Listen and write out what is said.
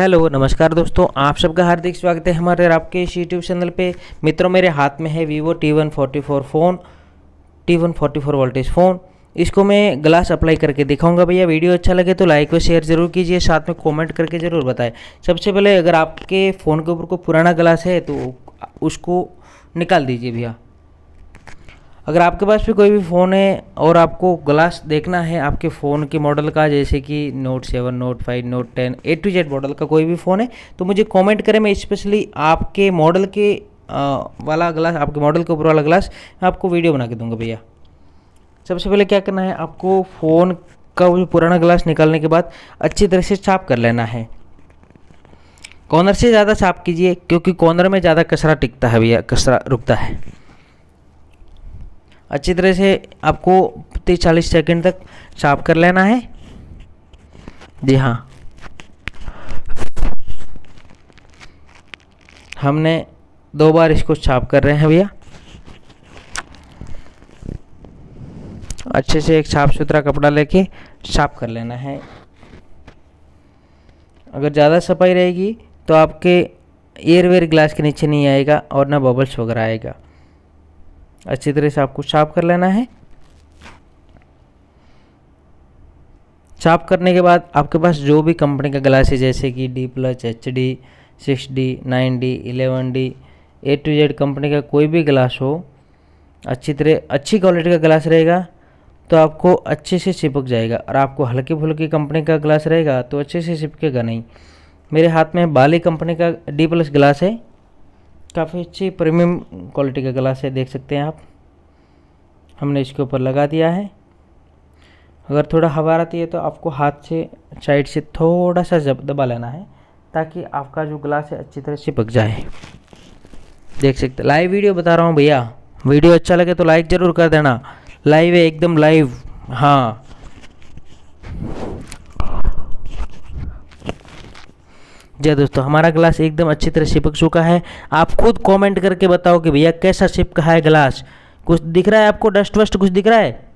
hello नमस्कार दोस्तों आप सबका हार्दिक स्वागत है हमारे आपके इस यूट्यूब चैनल पे मित्रों मेरे हाथ में है Vivo T one forty four phone T one forty four voltage phone इसको मैं ग्लास अप्लाई करके दिखाऊंगा भैया वीडियो अच्छा लगे तो लाइक व शेयर जरूर कीजिए साथ में कमेंट करके ज़रूर बताएं सबसे पहले अगर आपके फ़ोन के ऊपर कोई पुराना ग्लास है तो उसको निकाल दीजिए भैया अगर आपके पास भी कोई भी फ़ोन है और आपको ग्लास देखना है आपके फ़ोन के मॉडल का जैसे कि note seven note five note ten A to Z model का कोई भी फ़ोन है तो मुझे कमेंट करें मैं स्पेशली आपके मॉडल के आ, वाला ग्लास आपके मॉडल के ऊपर वाला ग्लास मैं आपको वीडियो बना के दूंगा भैया सबसे पहले क्या करना है आपको फ़ोन का वो पुराना ग्लास निकालने के बाद अच्छी तरह से साफ कर लेना है कॉर्नर से ज़्यादा साफ कीजिए क्योंकि कॉर्नर में ज़्यादा कचरा टिकता है भैया कचरा रुकता है अच्छी तरह से आपको तीस चालीस सेकेंड तक साफ कर लेना है जी हाँ हमने दो बार इसको साफ कर रहे हैं भैया अच्छे से एक साफ़ सुथरा कपड़ा लेके साफ कर लेना है अगर ज़्यादा सफाई रहेगी तो आपके एयर ग्लास के नीचे नहीं आएगा और ना बबल्स वगैरह आएगा अच्छी तरह से आपको छाप कर लेना है छाप करने के बाद आपके पास जो भी कंपनी का ग्लास है जैसे कि D plus H D six D nine D eleven D A to Z company का कोई भी ग्लास हो अच्छी तरह अच्छी क्वालिटी का ग्लास रहेगा तो आपको अच्छे से चिपक जाएगा और आपको हल्की फुल्की कंपनी का ग्लास रहेगा तो अच्छे से चिपकेगा नहीं मेरे हाथ में बाली कंपनी का डी प्लस ग्लास है काफ़ी अच्छी प्रीमियम क्वालिटी का ग्लास है देख सकते हैं आप हमने इसके ऊपर लगा दिया है अगर थोड़ा हवा आती है तो आपको हाथ से साइड से थोड़ा सा जब दबा लेना है ताकि आपका जो ग्लास है अच्छी तरह चिपक जाए देख सकते लाइव वीडियो बता रहा हूँ भैया वीडियो अच्छा लगे तो लाइक ज़रूर कर देना लाइव है एकदम लाइव हाँ जय दोस्तों हमारा ग्लास एकदम अच्छी तरह चिपक चुका है आप खुद कमेंट करके बताओ कि भैया कैसा चिपका है ग्लास कुछ दिख रहा है आपको डस्ट वस्ट कुछ दिख रहा है